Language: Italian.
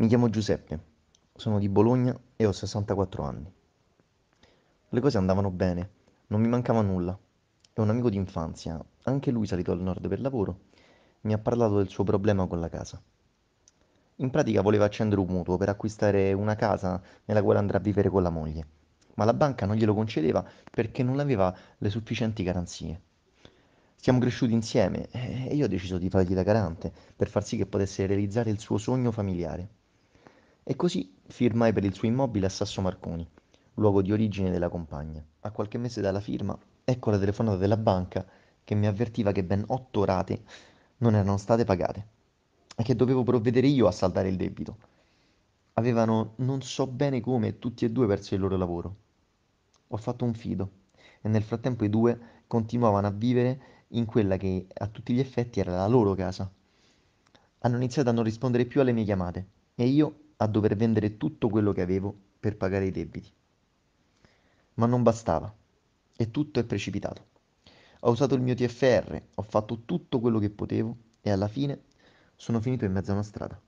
Mi chiamo Giuseppe, sono di Bologna e ho 64 anni. Le cose andavano bene, non mi mancava nulla e un amico d'infanzia, anche lui salito al nord per lavoro, mi ha parlato del suo problema con la casa. In pratica voleva accendere un mutuo per acquistare una casa nella quale andrà a vivere con la moglie, ma la banca non glielo concedeva perché non aveva le sufficienti garanzie. Siamo cresciuti insieme e io ho deciso di fargli da garante per far sì che potesse realizzare il suo sogno familiare. E così firmai per il suo immobile a Sasso Marconi, luogo di origine della compagna. A qualche mese dalla firma, ecco la telefonata della banca che mi avvertiva che ben otto rate non erano state pagate e che dovevo provvedere io a saldare il debito. Avevano, non so bene come, tutti e due perso il loro lavoro. Ho fatto un fido e nel frattempo i due continuavano a vivere in quella che a tutti gli effetti era la loro casa. Hanno iniziato a non rispondere più alle mie chiamate e io a dover vendere tutto quello che avevo per pagare i debiti. Ma non bastava e tutto è precipitato. Ho usato il mio TFR, ho fatto tutto quello che potevo e alla fine sono finito in mezzo a una strada.